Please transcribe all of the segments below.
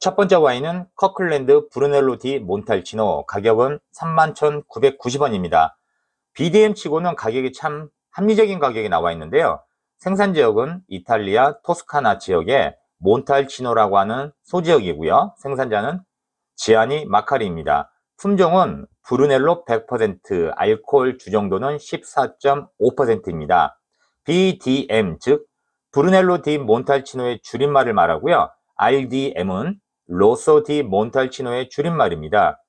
첫 번째 와인은 커클랜드 브루넬로 디 몬탈치노 가격은 31,990원입니다. BDM치고는 가격이 참 합리적인 가격이 나와 있는데요. 생산 지역은 이탈리아 토스카나 지역의 몬탈치노라고 하는 소지역이고요. 생산자는 지아니 마카리입니다. 품종은 브루넬로 100%, 알코올 주정도는 14.5%입니다. BDM, 즉 브루넬로 디 몬탈치노의 줄임말을 말하고요. RDM은 로소 디 몬탈치노의 줄임말입니다.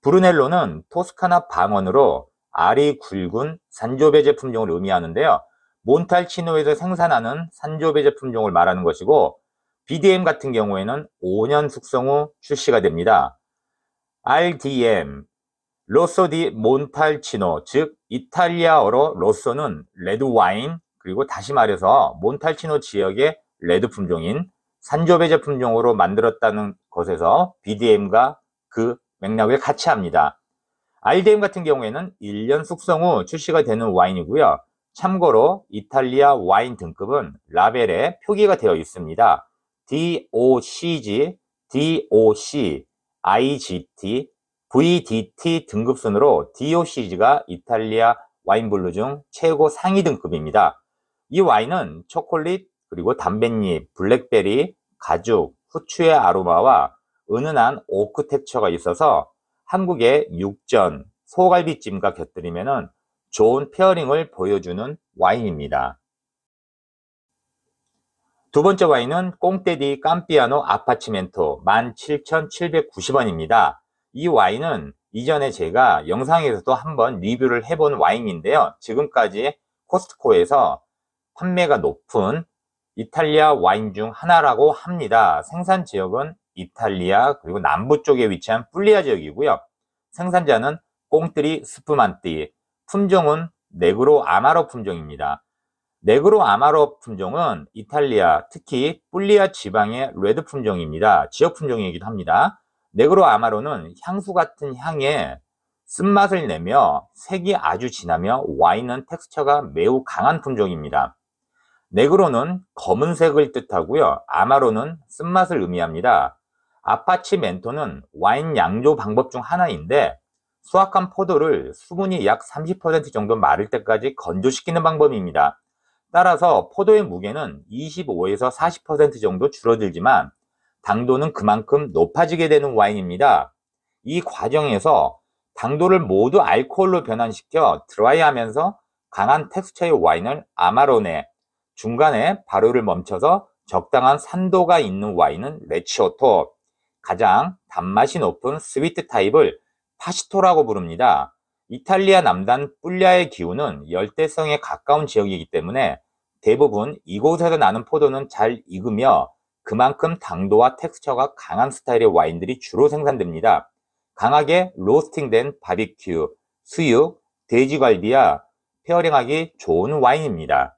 브루넬로는 토스카나 방언으로 알이 굵은 산조배제 품종을 의미하는데요. 몬탈치노에서 생산하는 산조배제 품종을 말하는 것이고 BDM 같은 경우에는 5년 숙성 후 출시가 됩니다. RDM, 로소 디 몬탈치노, 즉 이탈리아어로 로소는 레드 와인, 그리고 다시 말해서 몬탈치노 지역의 레드 품종인 산조배 제품용으로 만들었다는 것에서 BDM과 그 맥락을 같이 합니다. RDM 같은 경우에는 1년 숙성 후 출시가 되는 와인이고요. 참고로 이탈리아 와인 등급은 라벨에 표기가 되어 있습니다. DOCG, DOC, IGT, VDT 등급 순으로 DOCG가 이탈리아 와인블루 중 최고 상위 등급입니다. 이 와인은 초콜릿, 그리고 담뱃잎, 블랙베리, 가죽, 후추의 아로마와 은은한 오크 텍처가 있어서 한국의 육전, 소갈비찜과 곁들이면 좋은 페어링을 보여주는 와인입니다. 두 번째 와인은 꽁떼디 깜피아노 아파치멘토 17,790원입니다. 이 와인은 이전에 제가 영상에서도 한번 리뷰를 해본 와인인데요. 지금까지 코스트코에서 판매가 높은 이탈리아 와인 중 하나라고 합니다. 생산 지역은 이탈리아 그리고 남부 쪽에 위치한 뿔리아 지역이고요. 생산자는 꽁트리 스프만띠, 품종은 네그로 아마로 품종입니다. 네그로 아마로 품종은 이탈리아, 특히 뿔리아 지방의 레드 품종입니다. 지역 품종이기도 합니다. 네그로 아마로는 향수 같은 향에 쓴맛을 내며 색이 아주 진하며 와인은 텍스처가 매우 강한 품종입니다. 네그로는 검은색을 뜻하고요. 아마로는 쓴맛을 의미합니다. 아파치 멘토는 와인 양조 방법 중 하나인데 수확한 포도를 수분이 약 30% 정도 마를 때까지 건조시키는 방법입니다. 따라서 포도의 무게는 25에서 40% 정도 줄어들지만 당도는 그만큼 높아지게 되는 와인입니다. 이 과정에서 당도를 모두 알코올로 변환시켜 드라이하면서 강한 텍스처의 와인을 아마로네, 중간에 발효를 멈춰서 적당한 산도가 있는 와인은 레치오토, 가장 단맛이 높은 스위트 타입을 파시토라고 부릅니다. 이탈리아 남단 뿔리아의 기후는 열대성에 가까운 지역이기 때문에 대부분 이곳에서 나는 포도는 잘 익으며 그만큼 당도와 텍스처가 강한 스타일의 와인들이 주로 생산됩니다. 강하게 로스팅된 바비큐, 수육, 돼지갈비와 페어링하기 좋은 와인입니다.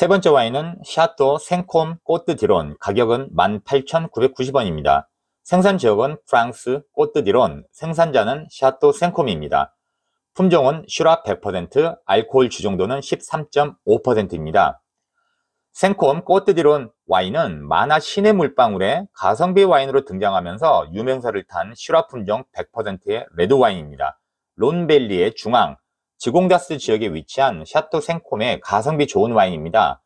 세 번째 와인은 샤또 생콤 꼬뜨디론 가격은 18,990원입니다. 생산 지역은 프랑스 꼬뜨디론 생산자는 샤또 생콤입니다. 품종은 슈라 100% 알코올 주정도는 13.5%입니다. 생콤 꼬뜨디론 와인은 만화 시내 물방울의 가성비 와인으로 등장하면서 유명세를 탄 슈라 품종 100%의 레드 와인입니다. 론벨리의 중앙, 지공다스 지역에 위치한 샤토 생콤의 가성비 좋은 와인입니다.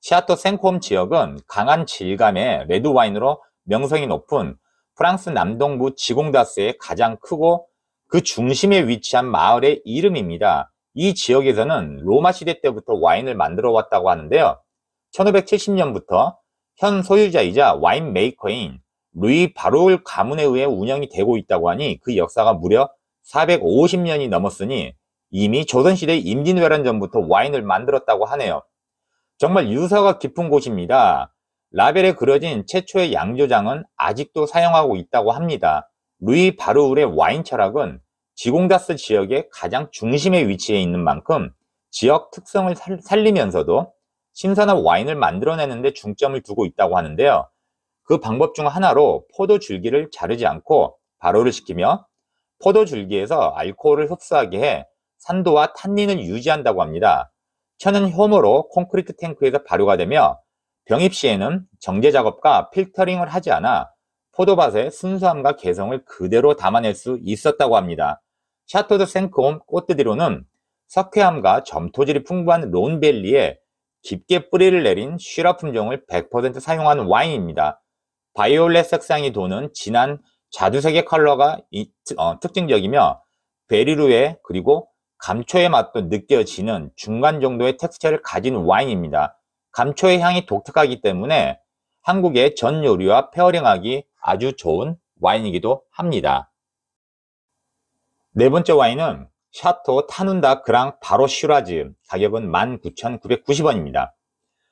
샤토 생콤 지역은 강한 질감의 레드 와인으로 명성이 높은 프랑스 남동부 지공다스의 가장 크고 그 중심에 위치한 마을의 이름입니다. 이 지역에서는 로마 시대 때부터 와인을 만들어 왔다고 하는데요. 1570년부터 현 소유자이자 와인 메이커인 루이 바로울 가문에 의해 운영이 되고 있다고 하니 그 역사가 무려 450년이 넘었으니 이미 조선시대 임진왜란 전부터 와인을 만들었다고 하네요. 정말 유서가 깊은 곳입니다. 라벨에 그려진 최초의 양조장은 아직도 사용하고 있다고 합니다. 루이 바르울의 와인 철학은 지공다스 지역의 가장 중심에 위치해 있는 만큼 지역 특성을 살리면서도 신선한 와인을 만들어내는 데 중점을 두고 있다고 하는데요. 그 방법 중 하나로 포도 줄기를 자르지 않고 발효를 시키며 포도 줄기에서 알코올을 흡수하게 해 산도와 탄닌을 유지한다고 합니다. 천은 효모로 콘크리트 탱크에서 발효가 되며 병입 시에는 정제 작업과 필터링을 하지 않아 포도밭의 순수함과 개성을 그대로 담아낼 수 있었다고 합니다. 샤토드 생크홈 꽃드디로는 석회암과 점토질이 풍부한 론벨리에 깊게 뿌리를 내린 쉬라 품종을 100% 사용한 와인입니다. 바이올렛 색상이 도는 진한 자두색의 컬러가 어, 특징적이며 베리루에 그리고 감초의 맛도 느껴지는 중간 정도의 텍스처를 가진 와인입니다. 감초의 향이 독특하기 때문에 한국의 전 요리와 페어링하기 아주 좋은 와인이기도 합니다. 네 번째 와인은 샤토 타눈다 그랑 바로 슈라즈 가격은 19,990원입니다.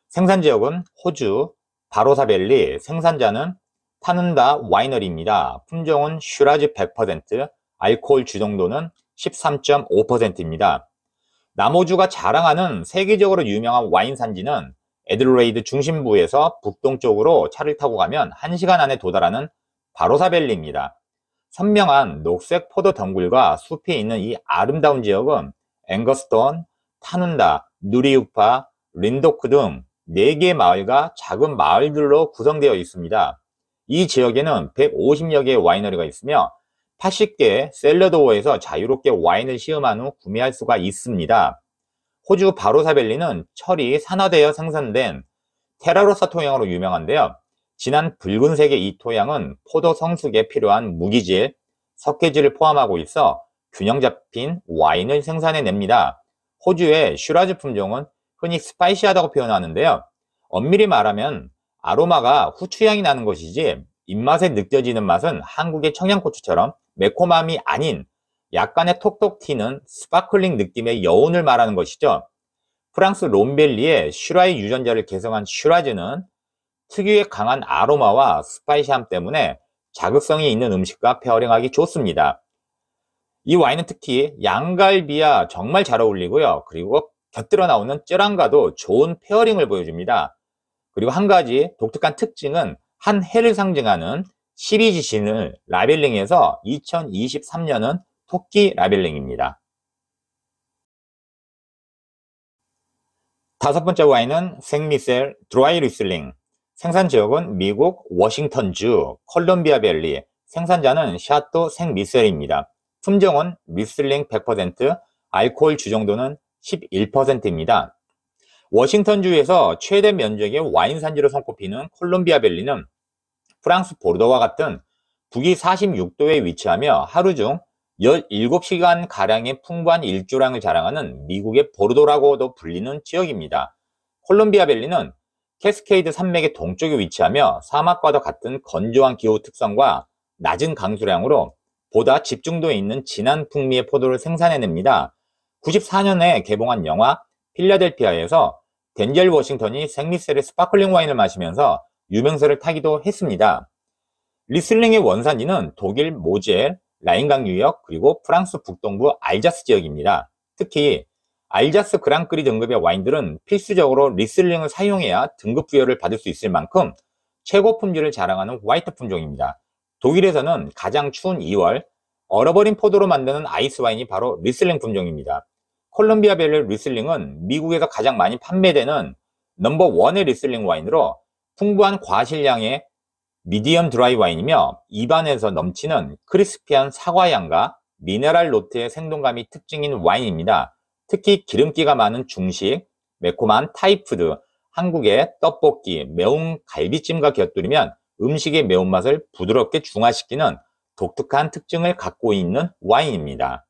생산 지역은 호주 바로사벨리 생산자는 타눈다 와이너리입니다. 품종은 슈라즈 100% 알코올 주정도는 13.5%입니다. 남호주가 자랑하는 세계적으로 유명한 와인 산지는 에들레이드 중심부에서 북동쪽으로 차를 타고 가면 1시간 안에 도달하는 바로사벨리입니다. 선명한 녹색 포도 덩굴과 숲이 있는 이 아름다운 지역은 앵거스톤, 타눈다, 누리우파, 린도크 등 4개의 마을과 작은 마을들로 구성되어 있습니다. 이 지역에는 150여 개의 와이너리가 있으며 80개의 셀러드워에서 자유롭게 와인을 시음한 후 구매할 수가 있습니다. 호주 바로사벨리는 철이 산화되어 생산된 테라로사 토양으로 유명한데요. 진한 붉은색의 이 토양은 포도 성숙에 필요한 무기질, 석회질을 포함하고 있어 균형 잡힌 와인을 생산해냅니다. 호주의 슈라즈 품종은 흔히 스파이시하다고 표현하는데요. 엄밀히 말하면 아로마가 후추향이 나는 것이지 입맛에 느껴지는 맛은 한국의 청양고추처럼 매콤함이 아닌 약간의 톡톡 튀는 스파클링 느낌의 여운을 말하는 것이죠. 프랑스 롬벨리의 슈라이 유전자를 개성한 슈라즈는 특유의 강한 아로마와 스파이시함 때문에 자극성이 있는 음식과 페어링하기 좋습니다. 이 와인은 특히 양갈비와 정말 잘 어울리고요. 그리고 곁들여 나오는 쯔랑과도 좋은 페어링을 보여줍니다. 그리고 한 가지 독특한 특징은 한 해를 상징하는 시리즈 신을 라벨링해서 2023년은 토끼 라벨링입니다. 다섯 번째 와인은 생미셀 드라이 리슬링. 생산 지역은 미국 워싱턴주 콜롬비아 밸리. 생산자는 샤또 생미셀입니다. 품종은 미슬링 100%, 알코올 주정도는 11%입니다. 워싱턴주에서 최대 면적의 와인 산지로 손꼽히는 콜롬비아 밸리는 프랑스 보르도와 같은 북위 46도에 위치하며 하루 중 17시간가량의 풍부한 일조량을 자랑하는 미국의 보르도라고도 불리는 지역입니다. 콜롬비아 벨리는 캐스케이드 산맥의 동쪽에 위치하며 사막과도 같은 건조한 기후 특성과 낮은 강수량으로 보다 집중도에 있는 진한 풍미의 포도를 생산해냅니다. 94년에 개봉한 영화 필라델피아에서 덴젤 워싱턴이 생리셀의 스파클링 와인을 마시면서 유명세를 타기도 했습니다. 리슬링의 원산지는 독일 모젤, 라인강 유역, 그리고 프랑스 북동부 알자스 지역입니다. 특히 알자스 그랑크리 등급의 와인들은 필수적으로 리슬링을 사용해야 등급 부여를 받을 수 있을 만큼 최고 품질을 자랑하는 화이트 품종입니다. 독일에서는 가장 추운 2월 얼어버린 포도로 만드는 아이스 와인이 바로 리슬링 품종입니다. 콜롬비아 벨의 리슬링은 미국에서 가장 많이 판매되는 넘버 원의 리슬링 와인으로 풍부한 과실량의 미디엄 드라이 와인이며 입안에서 넘치는 크리스피한 사과향과 미네랄 노트의 생동감이 특징인 와인입니다. 특히 기름기가 많은 중식, 매콤한 타이푸드, 한국의 떡볶이, 매운 갈비찜과 곁들이면 음식의 매운맛을 부드럽게 중화시키는 독특한 특징을 갖고 있는 와인입니다.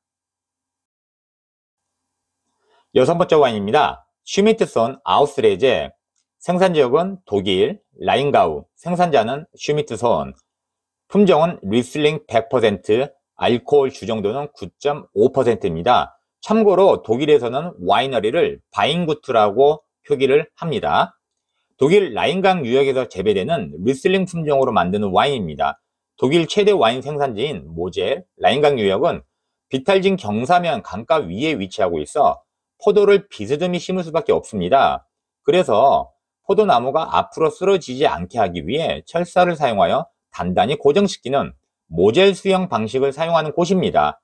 여섯 번째 와인입니다. 슈미트손 아우스레제 생산지역은 독일, 라인가우, 생산자는 슈미트 서 품종은 리슬링 100%, 알코올 주정도는 9.5%입니다. 참고로 독일에서는 와이너리를 바인구트라고 표기를 합니다. 독일 라인강 유역에서 재배되는 리슬링 품종으로 만드는 와인입니다. 독일 최대 와인 생산지인 모젤, 라인강 유역은 비탈진 경사면 강가 위에 위치하고 있어 포도를 비스듬히 심을 수밖에 없습니다. 그래서 포도나무가 앞으로 쓰러지지 않게 하기 위해 철사를 사용하여 단단히 고정시키는 모젤 수형 방식을 사용하는 곳입니다.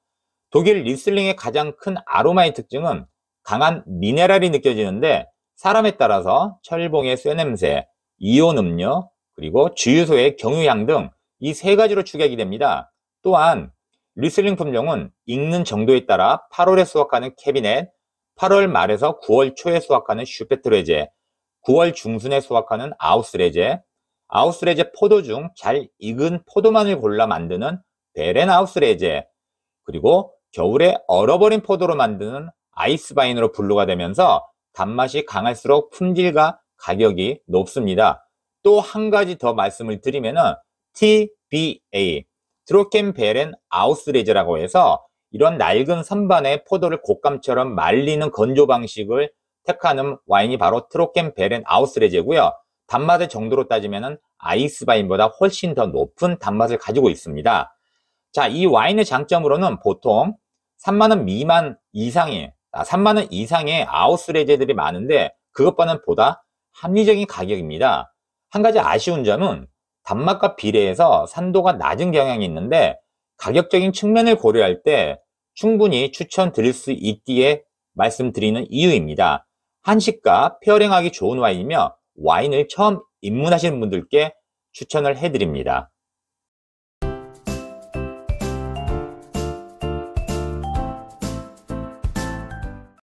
독일 리슬링의 가장 큰 아로마의 특징은 강한 미네랄이 느껴지는데 사람에 따라서 철봉의 쇠냄새, 이온 음료, 그리고 주유소의 경유향 등 이 세 가지로 추격이 됩니다. 또한 리슬링 품종은 익는 정도에 따라 8월에 수확하는 캐비넷, 8월 말에서 9월 초에 수확하는 슈페트레제, 9월 중순에 수확하는 아우스레제, 아우스레제 포도 중 잘 익은 포도만을 골라 만드는 베렌 아우스레제, 그리고 겨울에 얼어버린 포도로 만드는 아이스바인으로 분류가 되면서 단맛이 강할수록 품질과 가격이 높습니다. 또 한 가지 더 말씀을 드리면은 TBA, 트로켄 베렌 아우스레제라고 해서 이런 낡은 선반에 포도를 곶감처럼 말리는 건조 방식을 테카는 와인이 바로 트로켄 베렌 아우스레제고요. 단맛의 정도로 따지면 아이스바인보다 훨씬 더 높은 단맛을 가지고 있습니다. 자, 이 와인의 장점으로는 보통 3만원 미만 이상의, 아, 3만원 이상의 아우스레제들이 많은데 그것보다는 보다 합리적인 가격입니다. 한 가지 아쉬운 점은 단맛과 비례해서 산도가 낮은 경향이 있는데 가격적인 측면을 고려할 때 충분히 추천드릴 수 있기에 말씀드리는 이유입니다. 한식과 페어링하기 좋은 와인이며 와인을 처음 입문하시는 분들께 추천을 해드립니다.